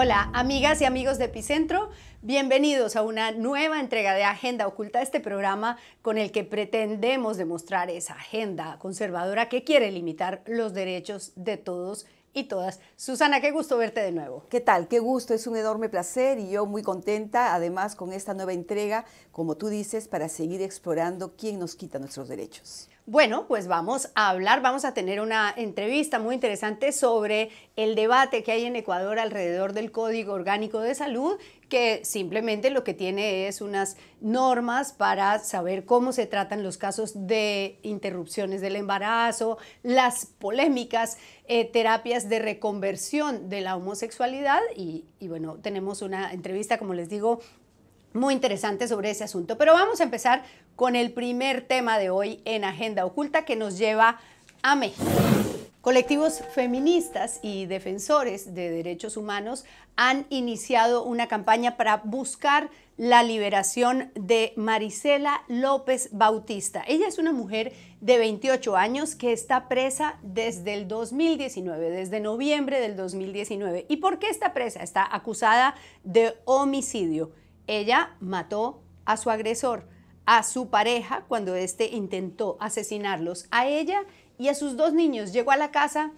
Hola, amigas y amigos de Epicentro, bienvenidos a una nueva entrega de Agenda Oculta, este programa con el que pretendemos demostrar esa agenda conservadora que quiere limitar los derechos de todos y todas. Susana, qué gusto verte de nuevo. ¿Qué tal? Qué gusto, es un enorme placer y yo muy contenta, además, con esta nueva entrega, como tú dices, para seguir explorando quién nos quita nuestros derechos. Bueno, pues vamos a hablar, vamos a tener una entrevista muy interesante sobre el debate que hay en Ecuador alrededor del Código Orgánico de Salud, que simplemente lo que tiene es unas normas para saber cómo se tratan los casos de interrupciones del embarazo, las polémicas eh, terapias de reconversión de la homosexualidad. Y, y bueno, tenemos una entrevista, como les digo, muy interesante sobre ese asunto. Pero vamos a empezar con el primer tema de hoy en Agenda Oculta que nos lleva a México. Colectivos feministas y defensores de derechos humanos han iniciado una campaña para buscar la liberación de Marisela López Bautista. Ella es una mujer de 28 años que está presa desde el 2019, desde noviembre del 2019. ¿Y por qué está presa? Está acusada de homicidio. Ella mató a su agresor, a su pareja cuando éste intentó asesinarlos, a ella y a sus dos niños. Llegó a la casa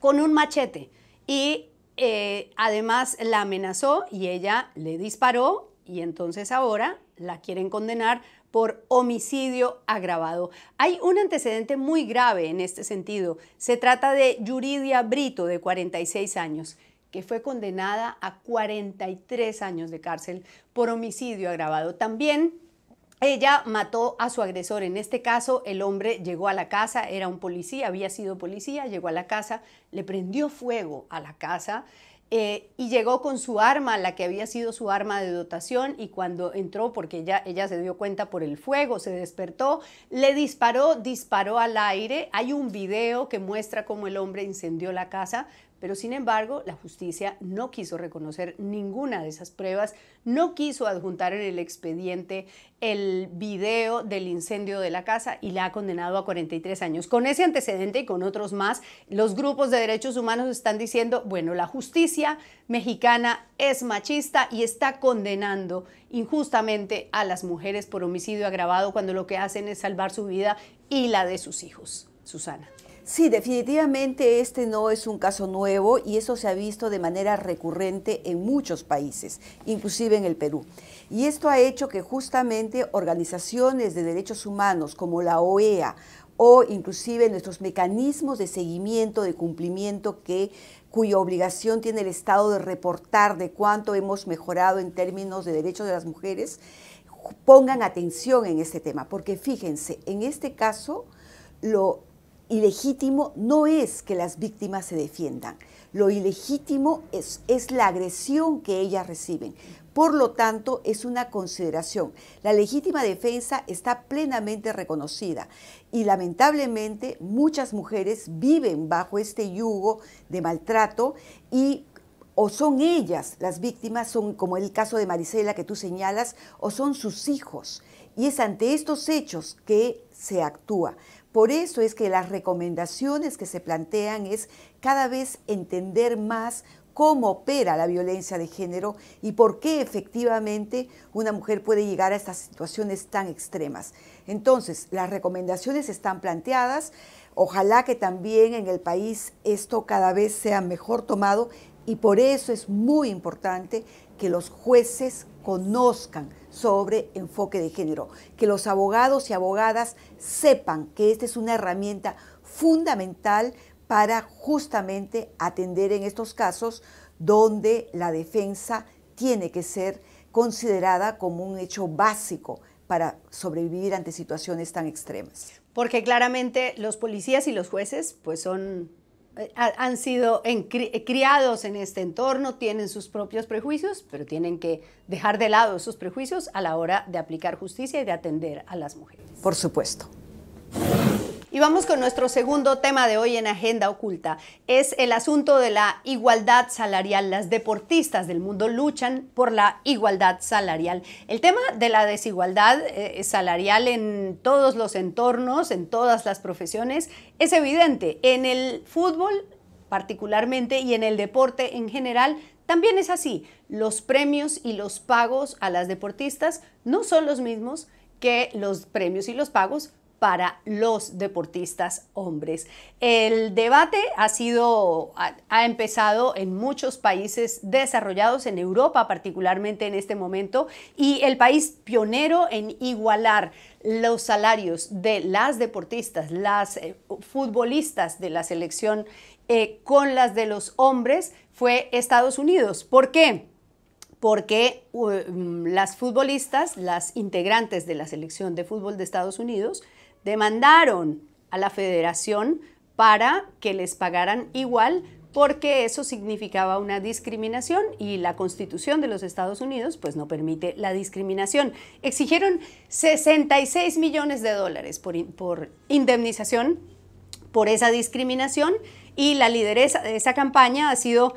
con un machete y eh, además la amenazó y ella le disparó y entonces ahora la quieren condenar por homicidio agravado. Hay un antecedente muy grave en este sentido. Se trata de Yuridia Brito, de 46 años que fue condenada a 43 años de cárcel por homicidio agravado. También ella mató a su agresor. En este caso, el hombre llegó a la casa, era un policía, había sido policía, llegó a la casa, le prendió fuego a la casa eh, y llegó con su arma, la que había sido su arma de dotación, y cuando entró, porque ella, ella se dio cuenta por el fuego, se despertó, le disparó, disparó al aire. Hay un video que muestra cómo el hombre incendió la casa, pero sin embargo, la justicia no quiso reconocer ninguna de esas pruebas, no quiso adjuntar en el expediente el video del incendio de la casa y la ha condenado a 43 años. Con ese antecedente y con otros más, los grupos de derechos humanos están diciendo, bueno, la justicia mexicana es machista y está condenando injustamente a las mujeres por homicidio agravado cuando lo que hacen es salvar su vida y la de sus hijos. Susana. Sí, definitivamente este no es un caso nuevo y eso se ha visto de manera recurrente en muchos países, inclusive en el Perú. Y esto ha hecho que justamente organizaciones de derechos humanos como la OEA o inclusive nuestros mecanismos de seguimiento, de cumplimiento que cuya obligación tiene el Estado de reportar de cuánto hemos mejorado en términos de derechos de las mujeres, pongan atención en este tema, porque fíjense, en este caso lo ilegítimo no es que las víctimas se defiendan. Lo ilegítimo es, es, la agresión que ellas reciben. Por lo tanto, es una consideración. La legítima defensa está plenamente reconocida y lamentablemente muchas mujeres viven bajo este yugo de maltrato y o son ellas las víctimas, son como el caso de Marisela que tú señalas, o son sus hijos. Y es ante estos hechos que se actúa. Por eso es que las recomendaciones que se plantean es cada vez entender más cómo opera la violencia de género y por qué efectivamente una mujer puede llegar a estas situaciones tan extremas. Entonces, las recomendaciones están planteadas. Ojalá que también en el país esto cada vez sea mejor tomado y por eso es muy importante que los jueces conozcan sobre enfoque de género. Que los abogados y abogadas sepan que esta es una herramienta fundamental para justamente atender en estos casos donde la defensa tiene que ser considerada como un hecho básico para sobrevivir ante situaciones tan extremas. Porque claramente los policías y los jueces pues son han sido eh, criados en este entorno, tienen sus propios prejuicios, pero tienen que dejar de lado esos prejuicios a la hora de aplicar justicia y de atender a las mujeres. Por supuesto. Y vamos con nuestro segundo tema de hoy en Agenda Oculta. Es el asunto de la igualdad salarial. Las deportistas del mundo luchan por la igualdad salarial. El tema de la desigualdad eh, salarial en todos los entornos, en todas las profesiones, es evidente. En el fútbol particularmente y en el deporte en general también es así. Los premios y los pagos a las deportistas no son los mismos que los premios y los pagos para los deportistas hombres. El debate ha sido ha, empezado en muchos países desarrollados en Europa particularmente en este momento y el país pionero en igualar los salarios de las deportistas, las eh, futbolistas de la selección eh, con las de los hombres fue Estados Unidos. ¿Por qué? porque eh, mm, las futbolistas, las integrantes de la selección de fútbol de Estados Unidos, demandaron a la federación para que les pagaran igual porque eso significaba una discriminación y la Constitución de los Estados Unidos pues no permite la discriminación. Exigieron 66 millones de dólares por, indemnización por esa discriminación y la lideresa de esa campaña ha sido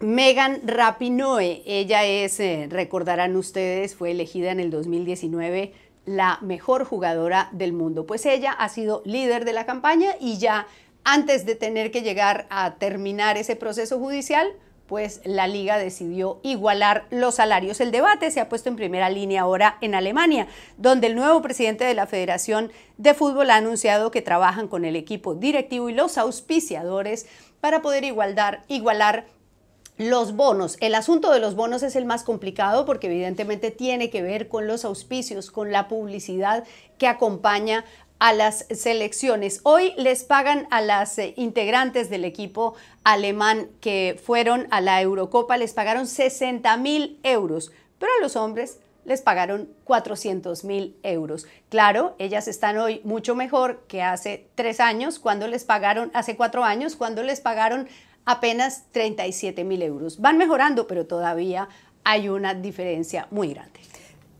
Megan Rapinoe. Ella es, eh, recordarán ustedes, fue elegida en el 2019 la mejor jugadora del mundo. Pues ella ha sido líder de la campaña y ya antes de tener que llegar a terminar ese proceso judicial, pues la liga decidió igualar los salarios. El debate se ha puesto en primera línea ahora en Alemania, donde el nuevo presidente de la Federación de Fútbol ha anunciado que trabajan con el equipo directivo y los auspiciadores para poder igualar, igualar los bonos. El asunto de los bonos es el más complicado porque evidentemente tiene que ver con los auspicios, con la publicidad que acompaña a las selecciones. Hoy les pagan a las eh, integrantes del equipo alemán que fueron a la Eurocopa, les pagaron 60 mil euros, pero a los hombres les pagaron 400 mil euros. Claro, ellas están hoy mucho mejor que hace tres años, cuando les pagaron, hace cuatro años, cuando les pagaron apenas 37 mil euros. Van mejorando, pero todavía hay una diferencia muy grande.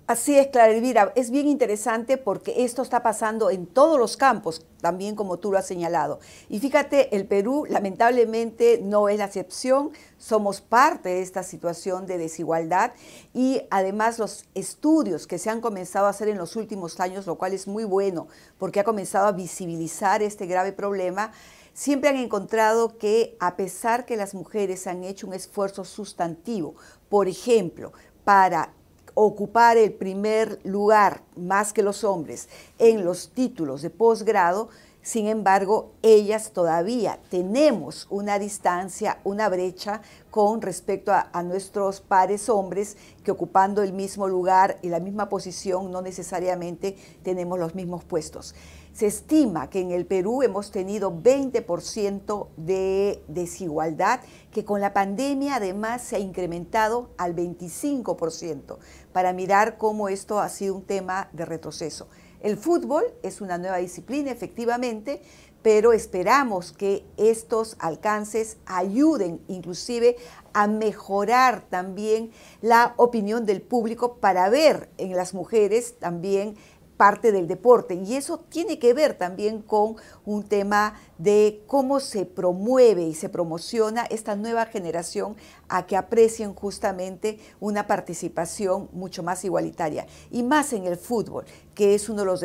Así es, Clara Elvira. Es bien interesante porque esto está pasando en todos los campos, también como tú lo has señalado. Y fíjate, el Perú lamentablemente no es la excepción. Somos parte de esta situación de desigualdad y además los estudios que se han comenzado a hacer en los últimos años, lo cual es muy bueno porque ha comenzado a visibilizar este grave problema siempre han encontrado que a pesar que las mujeres han hecho un esfuerzo sustantivo, por ejemplo, para ocupar el primer lugar más que los hombres en los títulos de posgrado, sin embargo, ellas todavía tenemos una distancia, una brecha con respecto a, nuestros pares hombres que ocupando el mismo lugar y la misma posición no necesariamente tenemos los mismos puestos. Se estima que en el Perú hemos tenido 20% de desigualdad, que con la pandemia además se ha incrementado al 25%, para mirar cómo esto ha sido un tema de retroceso. El fútbol es una nueva disciplina, efectivamente, pero esperamos que estos alcances ayuden inclusive a mejorar también la opinión del público para ver en las mujeres también parte del deporte. Y eso tiene que ver también con un tema de cómo se promueve y se promociona esta nueva generación a que aprecien justamente una participación mucho más igualitaria. Y más en el fútbol, que es uno de los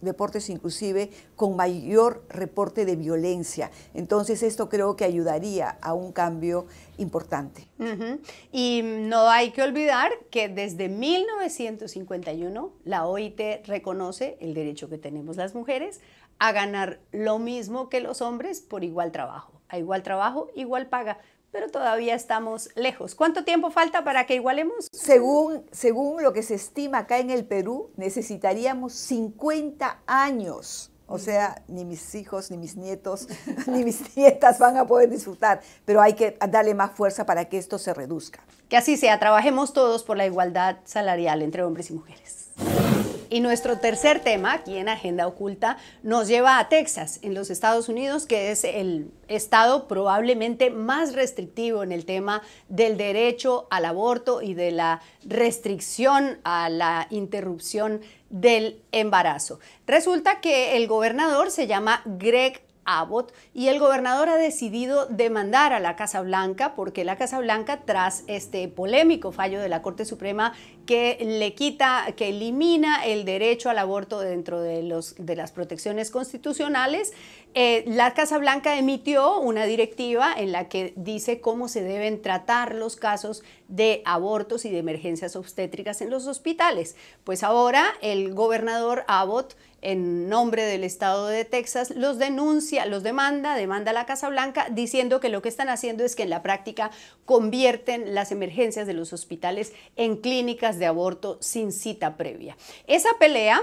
deportes inclusive con mayor reporte de violencia. Entonces esto creo que ayudaría a un cambio importante. Y no hay que olvidar que desde 1951 la OIT reconoce el derecho que tenemos las mujeres a ganar lo mismo que los hombres por igual trabajo. A igual trabajo, igual paga. Pero todavía estamos lejos. ¿Cuánto tiempo falta para que igualemos? Según, según lo que se estima acá en el Perú, necesitaríamos 50 años o sea, ni mis hijos, ni mis nietos, ni mis nietas van a poder disfrutar, pero hay que darle más fuerza para que esto se reduzca. Que así sea, trabajemos todos por la igualdad salarial entre hombres y mujeres. Y nuestro tercer tema aquí en Agenda Oculta nos lleva a Texas, en los Estados Unidos, que es el estado probablemente más restrictivo en el tema del derecho al aborto y de la restricción a la interrupción del embarazo. Resulta que el gobernador se llama Greg Abbott y el gobernador ha decidido demandar a la Casa Blanca porque la Casa Blanca tras este polémico fallo de la Corte Suprema que le quita, que elimina el derecho al aborto dentro de, los, de las protecciones constitucionales, eh, la Casa Blanca emitió una directiva en la que dice cómo se deben tratar los casos de abortos y de emergencias obstétricas en los hospitales. Pues ahora el gobernador Abbott en nombre del estado de Texas, los denuncia, los demanda, demanda a la Casa Blanca, diciendo que lo que están haciendo es que en la práctica convierten las emergencias de los hospitales en clínicas de aborto sin cita previa. Esa pelea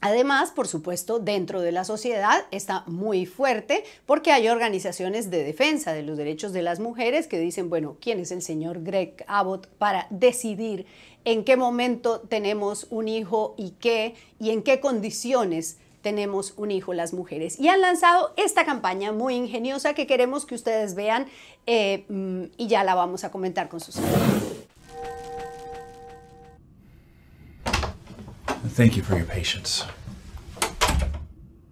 Además, por supuesto, dentro de la sociedad está muy fuerte porque hay organizaciones de defensa de los derechos de las mujeres que dicen, bueno, ¿quién es el señor Greg Abbott para decidir en qué momento tenemos un hijo y qué y en qué condiciones? tenemos un hijo las mujeres. Y han lanzado esta campaña muy ingeniosa que queremos que ustedes vean eh, mm, y ya la vamos a comentar con sus amigos. Thank you for your patience.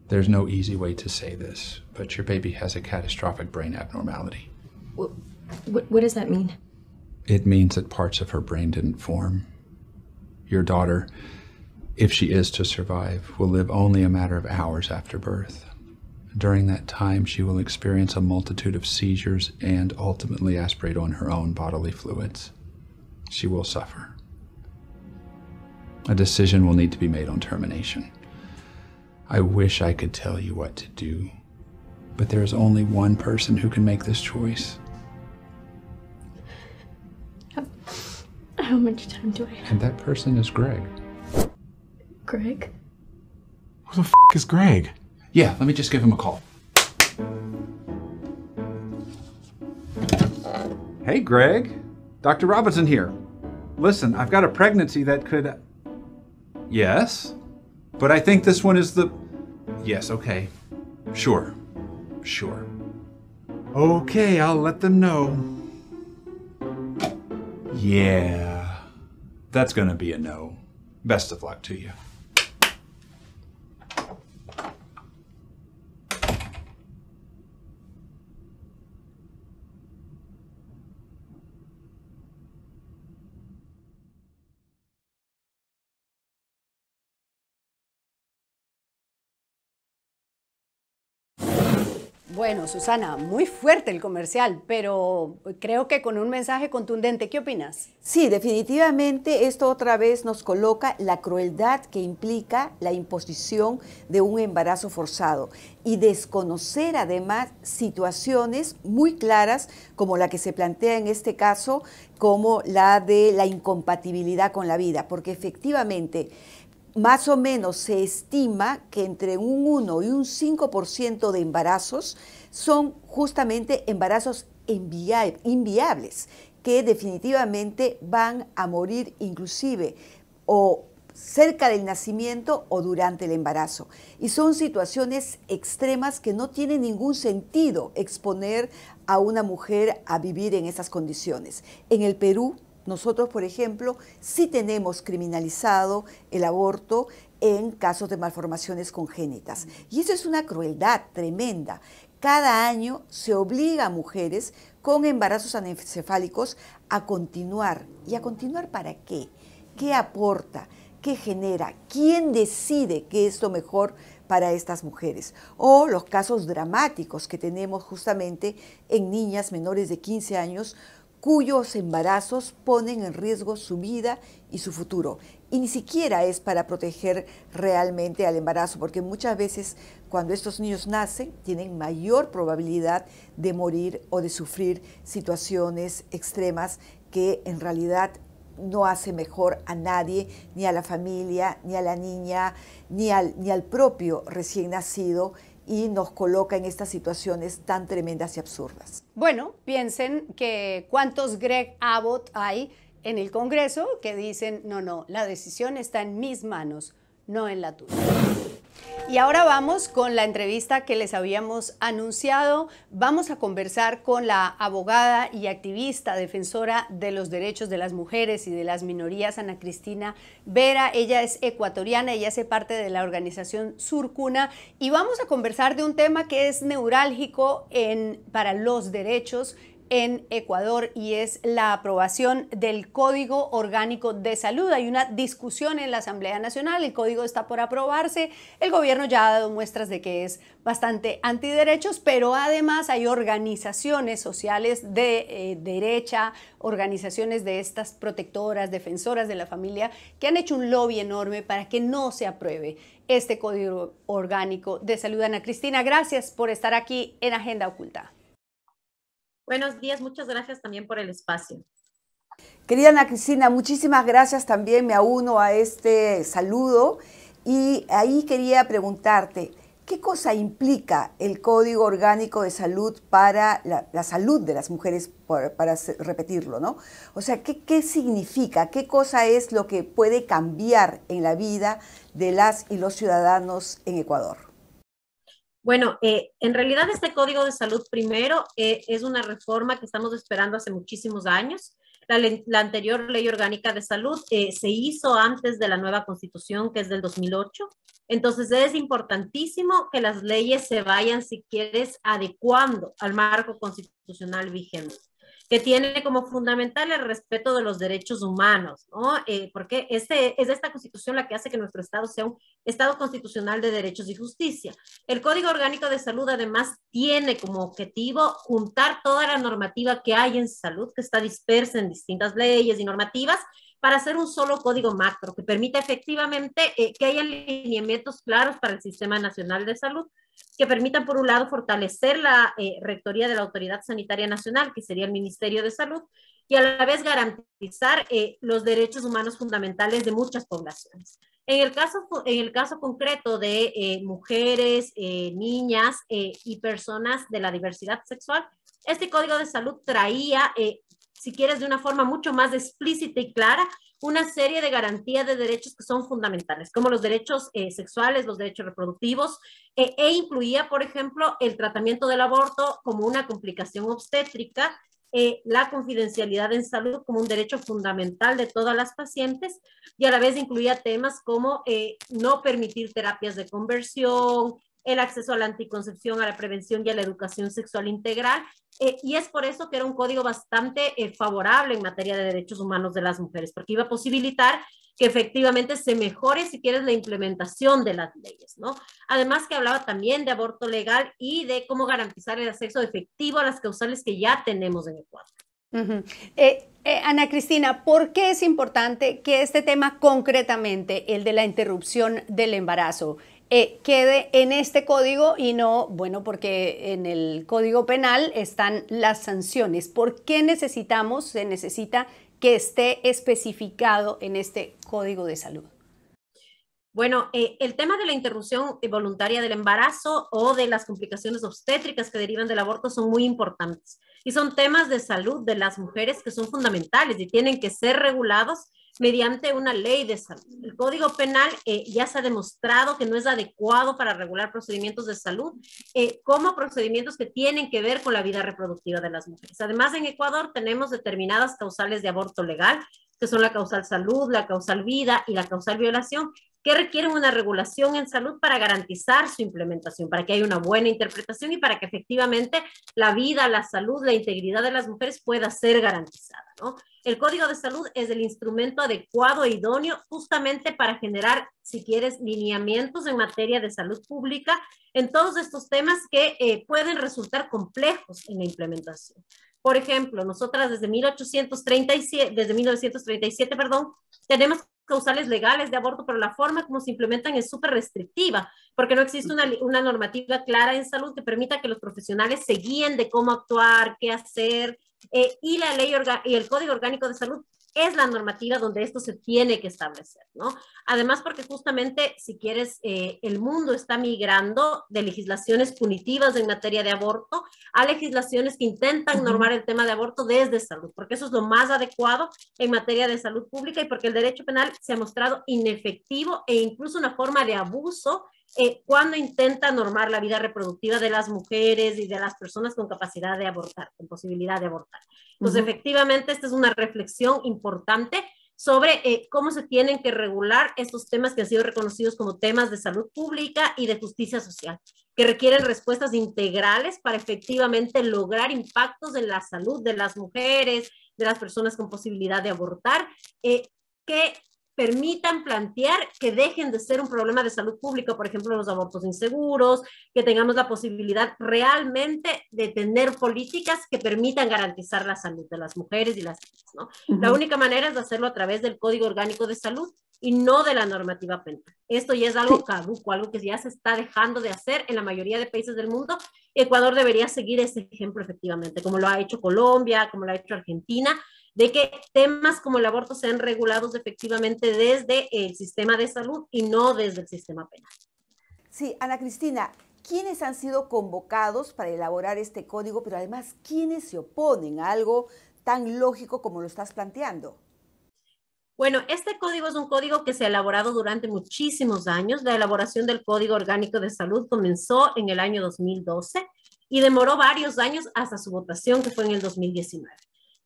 There's no easy way to say this, but your baby has a catastrophic brain abnormality. What, what, what, does that mean? It means that parts of her brain didn't form. Your daughter, if she is to survive, will live only a matter of hours after birth. During that time, she will experience a multitude of seizures and ultimately aspirate on her own bodily fluids. She will suffer a decision will need to be made on termination. I wish I could tell you what to do, but there is only one person who can make this choice. How much time do I have? And that person is Greg. Greg? Who the f is Greg? Yeah, let me just give him a call. Hey, Greg. Dr. Robinson here. Listen, I've got a pregnancy that could Yes. But I think this one is the. Yes, okay. Sure. Sure. Okay, I'll let them know. Yeah. That's gonna be a no. Best of luck to you. Susana, muy fuerte el comercial, pero creo que con un mensaje contundente. ¿Qué opinas? Sí, definitivamente esto otra vez nos coloca la crueldad que implica la imposición de un embarazo forzado y desconocer además situaciones muy claras como la que se plantea en este caso, como la de la incompatibilidad con la vida, porque efectivamente más o menos se estima que entre un 1 y un 5% de embarazos son justamente embarazos inviables, que definitivamente van a morir inclusive o cerca del nacimiento o durante el embarazo. Y son situaciones extremas que no tiene ningún sentido exponer a una mujer a vivir en esas condiciones. En el Perú, nosotros, por ejemplo, sí tenemos criminalizado el aborto en casos de malformaciones congénitas. Y eso es una crueldad tremenda. Cada año se obliga a mujeres con embarazos anencefálicos a continuar. ¿Y a continuar para qué? ¿Qué aporta? ¿Qué genera? ¿Quién decide qué es lo mejor para estas mujeres? O los casos dramáticos que tenemos justamente en niñas menores de 15 años cuyos embarazos ponen en riesgo su vida y su futuro. Y ni siquiera es para proteger realmente al embarazo, porque muchas veces cuando estos niños nacen tienen mayor probabilidad de morir o de sufrir situaciones extremas que en realidad no hace mejor a nadie, ni a la familia, ni a la niña, ni al, ni al propio recién nacido y nos coloca en estas situaciones tan tremendas y absurdas. Bueno, piensen que cuántos Greg Abbott hay en el Congreso que dicen, no, no, la decisión está en mis manos, no en la tuya. Y ahora vamos con la entrevista que les habíamos anunciado. Vamos a conversar con la abogada y activista defensora de los derechos de las mujeres y de las minorías, Ana Cristina Vera. Ella es ecuatoriana, ella hace parte de la organización Surcuna y vamos a conversar de un tema que es neurálgico para los derechos en Ecuador y es la aprobación del Código Orgánico de Salud. Hay una discusión en la Asamblea Nacional, el código está por aprobarse, el gobierno ya ha dado muestras de que es bastante antiderechos, pero además hay organizaciones sociales de eh, derecha, organizaciones de estas protectoras, defensoras de la familia, que han hecho un lobby enorme para que no se apruebe este Código Orgánico de Salud. Ana Cristina, gracias por estar aquí en Agenda Oculta. Buenos días, muchas gracias también por el espacio. Querida Ana Cristina, muchísimas gracias también, me auno a este saludo y ahí quería preguntarte, ¿qué cosa implica el Código Orgánico de Salud para la, salud de las mujeres, para repetirlo, ¿no? O sea, ¿qué significa? ¿Qué cosa es lo que puede cambiar en la vida de las y los ciudadanos en Ecuador? Bueno, eh, en realidad este Código de Salud Primero eh, es una reforma que estamos esperando hace muchísimos años. La, anterior Ley Orgánica de Salud eh, se hizo antes de la nueva Constitución, que es del 2008. Entonces es importantísimo que las leyes se vayan, si quieres, adecuando al marco constitucional vigente que tiene como fundamental el respeto de los derechos humanos, ¿no? Eh, porque es esta constitución la que hace que nuestro Estado sea un Estado constitucional de derechos y justicia. El Código Orgánico de Salud además tiene como objetivo juntar toda la normativa que hay en salud, que está dispersa en distintas leyes y normativas, para hacer un solo código macro que permita efectivamente eh, que haya lineamientos claros para el Sistema Nacional de Salud que permitan, por un lado, fortalecer la eh, rectoría de la Autoridad Sanitaria Nacional, que sería el Ministerio de Salud, y a la vez garantizar eh, los derechos humanos fundamentales de muchas poblaciones. En el caso, en el caso concreto de eh, mujeres, niñas y personas de la diversidad sexual, este código de salud traía si quieres, de una forma mucho más explícita y clara, una serie de garantías de derechos que son fundamentales, como los derechos eh, sexuales, los derechos reproductivos, e, e incluía, por ejemplo, el tratamiento del aborto como una complicación obstétrica, eh, la confidencialidad en salud como un derecho fundamental de todas las pacientes y a la vez incluía temas como eh, no permitir terapias de conversión, el acceso a la anticoncepción, a la prevención y a la educación sexual integral. Eh, y es por eso que era un código bastante eh, favorable en materia de derechos humanos de las mujeres, porque iba a posibilitar que efectivamente se mejore, si quieres, la implementación de las leyes, ¿no? Además que hablaba también de aborto legal y de cómo garantizar el acceso efectivo a las causales que ya tenemos en Ecuador. Eh, Ana Cristina, ¿por qué es importante que este tema concretamente, el de la interrupción del embarazo, eh, quede en este código y no, bueno, porque en el código penal están las sanciones. ¿Por qué necesitamos, se necesita que esté especificado en este código de salud? Bueno, eh, el tema de la interrupción voluntaria del embarazo o de las complicaciones obstétricas que derivan del aborto son muy importantes y son temas de salud de las mujeres que son fundamentales y tienen que ser regulados mediante una ley de salud. El Código Penal eh, ya se ha demostrado que no es adecuado para regular procedimientos de salud eh, como procedimientos que tienen que ver con la vida reproductiva de las mujeres. Además, en Ecuador tenemos determinadas causales de aborto legal, que son la causal salud, la causal vida y la causal violación, que requieren una regulación en salud para garantizar su implementación, para que haya una buena interpretación y para que efectivamente la vida, la salud, la integridad de las mujeres pueda ser garantizada. ¿no? El Código de Salud es el instrumento adecuado e idóneo justamente para generar, si quieres, lineamientos en materia de salud pública en todos estos temas que eh, pueden resultar complejos en la implementación. Por ejemplo, nosotras desde 1837, desde 1937, perdón, tenemos causales legales de aborto, pero la forma como se implementan es súper restrictiva, porque no existe una, normativa clara en salud que permita que los profesionales se guíen de cómo actuar, qué hacer, eh, y la ley y el Código Orgánico de Salud es la normativa donde esto se tiene que establecer, ¿no? Además, porque justamente, si quieres, eh, el mundo está migrando de legislaciones punitivas en materia de aborto a legislaciones que intentan normar el tema de aborto desde salud, porque eso es lo más adecuado en materia de salud pública y porque el derecho penal se ha mostrado inefectivo e incluso una forma de abuso eh, cuando intenta normar la vida reproductiva de las mujeres y de las personas con capacidad de abortar, con posibilidad de abortar. Pues efectivamente, esta es una reflexión importante sobre eh, cómo se tienen que regular estos temas que han sido reconocidos como temas de salud pública y de justicia social, que requieren respuestas integrales para efectivamente lograr impactos en la salud de las mujeres, de las personas con posibilidad de abortar, eh, que permitan plantear que dejen de ser un problema de salud pública, por ejemplo, los abortos inseguros, que tengamos la posibilidad realmente de tener políticas que permitan garantizar la salud de las mujeres y las niñas. ¿no? La única manera es de hacerlo a través del Código Orgánico de Salud y no de la normativa penal. Esto ya es algo caduco, algo que ya se está dejando de hacer en la mayoría de países del mundo. Ecuador debería seguir ese ejemplo efectivamente, como lo ha hecho Colombia, como lo ha hecho Argentina, de que temas como el aborto sean regulados efectivamente desde el sistema de salud y no desde el sistema penal. Sí, Ana Cristina, ¿quiénes han sido convocados para elaborar este código, pero además quiénes se oponen a algo tan lógico como lo estás planteando? Bueno, este código es un código que se ha elaborado durante muchísimos años. La elaboración del Código Orgánico de Salud comenzó en el año 2012 y demoró varios años hasta su votación, que fue en el 2019.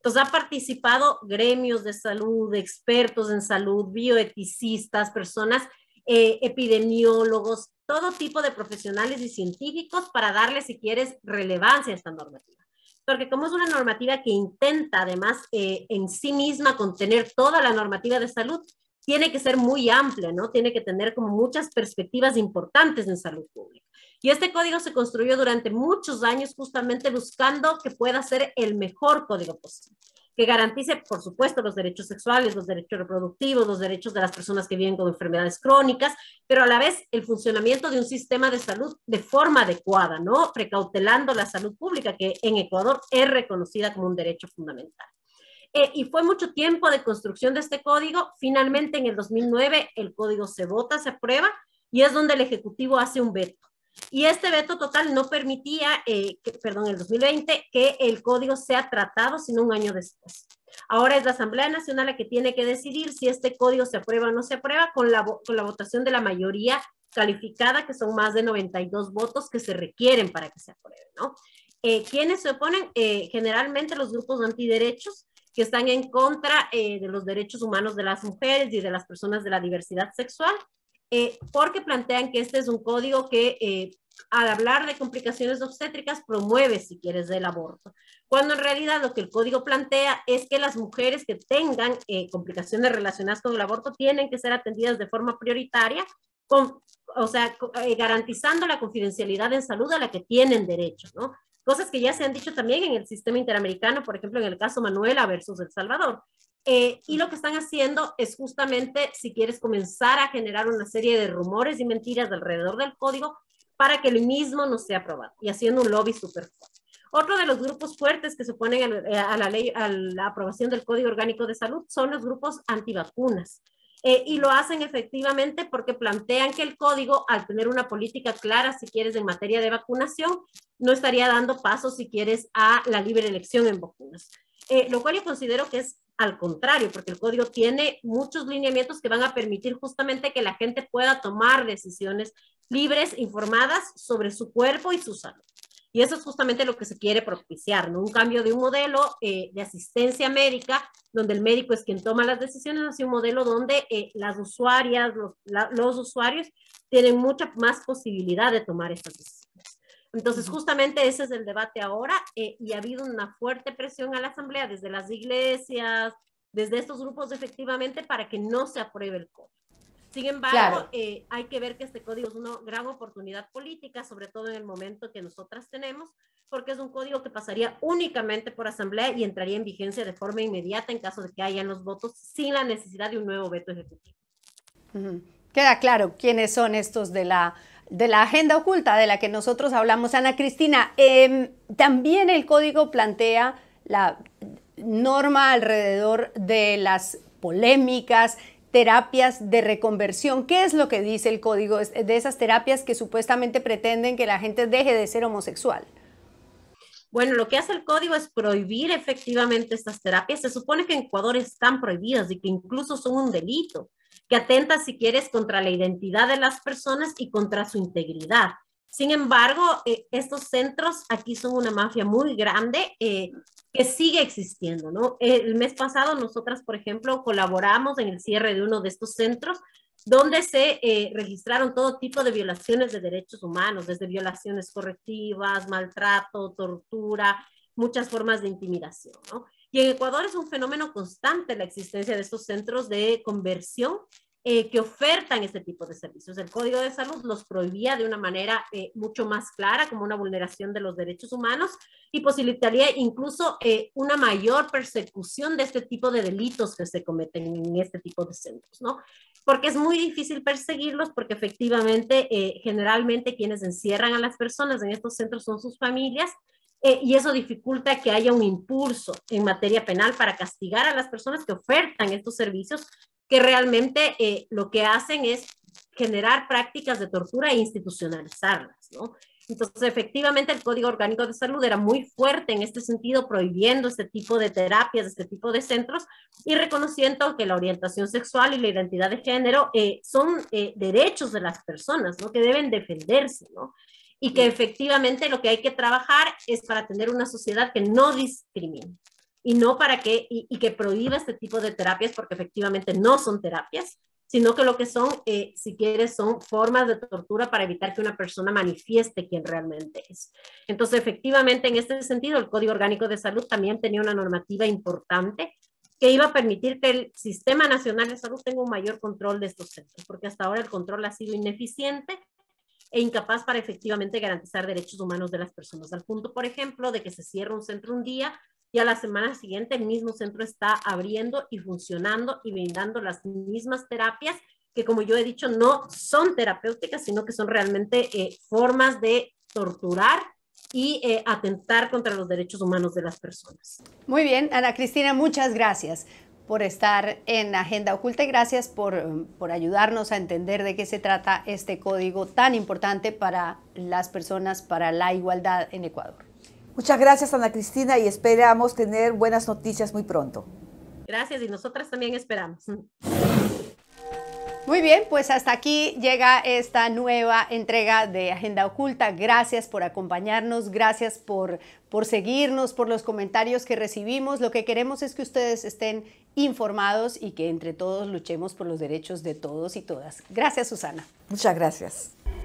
Entonces, ha participado gremios de salud, expertos en salud, bioeticistas, personas, eh, epidemiólogos, todo tipo de profesionales y científicos para darle, si quieres, relevancia a esta normativa. Porque como es una normativa que intenta además eh, en sí misma contener toda la normativa de salud, tiene que ser muy amplia, ¿no? Tiene que tener como muchas perspectivas importantes en salud pública. Y este código se construyó durante muchos años justamente buscando que pueda ser el mejor código posible, que garantice, por supuesto, los derechos sexuales, los derechos reproductivos, los derechos de las personas que viven con enfermedades crónicas, pero a la vez el funcionamiento de un sistema de salud de forma adecuada, ¿no? Precautelando la salud pública, que en Ecuador es reconocida como un derecho fundamental. Eh, y fue mucho tiempo de construcción de este código. Finalmente, en el 2009, el código se vota, se aprueba, y es donde el Ejecutivo hace un veto. Y este veto total no permitía, eh, perdón, el 2020, que el código sea tratado sino un año después. Ahora es la Asamblea Nacional la que tiene que decidir si este código se aprueba o no se aprueba con la, votación de la mayoría calificada, que son más de 92 votos que se requieren para que se apruebe, ¿no? Eh, ¿Quiénes se oponen? Eh, generalmente los grupos antiderechos que están en contra de los derechos humanos de las mujeres y de las personas de la diversidad sexual eh, porque plantean que este es un código que eh, al hablar de complicaciones obstétricas promueve, si quieres, el aborto, cuando en realidad lo que el código plantea es que las mujeres que tengan eh, complicaciones relacionadas con el aborto tienen que ser atendidas de forma prioritaria, con, o sea, garantizando la confidencialidad en salud a la que tienen derecho, ¿no? Cosas que ya se han dicho también en el sistema interamericano, por ejemplo, en el caso Manuela versus El Salvador, eh, y lo que están haciendo es justamente, si quieres comenzar a generar una serie de rumores y mentiras alrededor del código para que el mismo no sea aprobado y haciendo un lobby súper fuerte. Otro de los grupos fuertes que se oponen eh, a la, ley, a la aprobación del Código Orgánico de Salud son los grupos antivacunas. Eh, y lo hacen efectivamente porque plantean que el código, al tener una política clara, si quieres, en materia de vacunación, no estaría dando paso, si quieres, a la libre elección en vacunas. lo cual yo considero que es al contrario, porque el código tiene muchos lineamientos que van a permitir justamente que la gente pueda tomar decisiones libres, informadas sobre su cuerpo y su salud. Y eso es justamente lo que se quiere propiciar, ¿no? Un cambio de un modelo eh, de asistencia médica, donde el médico es quien toma las decisiones, hacia un modelo donde eh, las usuarias, los, los usuarios tienen mucha más posibilidad de tomar estas decisiones. Entonces, justamente ese es el debate ahora eh, y ha habido una fuerte presión a la Asamblea desde las iglesias, desde estos grupos efectivamente para que no se apruebe el código. Sin embargo, eh, hay que ver que este código es una gran oportunidad política, sobre todo en el momento que nosotras tenemos, porque es un código que pasaría únicamente por asamblea y entraría en vigencia de forma inmediata en caso de que hayan los votos sin la necesidad de un nuevo veto ejecutivo. Queda claro quiénes son estos de la de la agenda oculta de la que nosotros hablamos, Ana Cristina, em, también el código plantea la norma alrededor de las polémicas terapias de reconversión. ¿Qué es lo que dice el código de esas terapias que supuestamente pretenden que la gente deje de ser homosexual? Bueno, lo que hace el código es prohibir efectivamente estas terapias. Se supone que en Ecuador están prohibidas y que incluso son un delito que atenta, si quieres, contra la identidad de las personas y contra su integridad. Sin embargo, eh, estos centros aquí son una mafia muy grande eh, que sigue existiendo, ¿no? El mes pasado nosotras, por ejemplo, colaboramos en el cierre de uno de estos centros donde se eh, registraron todo tipo de violaciones de derechos humanos, desde violaciones correctivas, maltrato, tortura, muchas formas de intimidación, ¿no? Y en Ecuador es un fenómeno constante la existencia de estos centros de conversión eh, que ofertan este tipo de servicios. El Código de Salud los prohibía de una manera eh, mucho más clara como una vulneración de los derechos humanos y posibilitaría incluso eh, una mayor persecución de este tipo de delitos que se cometen en este tipo de centros, ¿no? Porque es muy difícil perseguirlos porque efectivamente generalmente quienes encierran a las personas en estos centros son sus familias eh, y eso dificulta que haya un impulso en materia penal para castigar a las personas que ofertan estos servicios que realmente eh, lo que hacen es generar prácticas de tortura e institucionalizarlas, ¿no? Entonces, efectivamente, el Código Orgánico de Salud era muy fuerte en este sentido, prohibiendo este tipo de terapias, este tipo de centros, y reconociendo que la orientación sexual y la identidad de género eh, son derechos de las personas, ¿no? Que deben defenderse, ¿no? y que efectivamente lo que hay que trabajar es para tener una sociedad que no discrimine y no para que, y, que prohíba este tipo de terapias porque efectivamente no son terapias, sino que lo que son, eh, si quieres, son formas de tortura para evitar que una persona manifieste quién realmente es. Entonces, efectivamente, en este sentido, el Código Orgánico de Salud también tenía una normativa importante que iba a permitir que el Sistema Nacional de Salud tenga un mayor control de estos centros, porque hasta ahora el control ha sido ineficiente e incapaz para efectivamente garantizar derechos humanos de las personas, al punto, por ejemplo, de que se cierra un centro un día y a la semana siguiente el mismo centro está abriendo y funcionando y brindando las mismas terapias que, como yo he dicho, no son terapéuticas, sino que son realmente eh, formas de torturar y eh, atentar contra los derechos humanos de las personas. Muy bien, Ana Cristina, muchas gracias por estar en Agenda Oculta y gracias por, por ayudarnos a entender de qué se trata este código tan importante para las personas, para la igualdad en Ecuador. Muchas gracias, Ana Cristina, y esperamos tener buenas noticias muy pronto. Gracias, y nosotras también esperamos. Muy bien, pues hasta aquí llega esta nueva entrega de Agenda Oculta. Gracias por acompañarnos, gracias por, por seguirnos, por los comentarios que recibimos. Lo que queremos es que ustedes estén informados y que entre todos luchemos por los derechos de todos y todas. Gracias, Susana. Muchas gracias.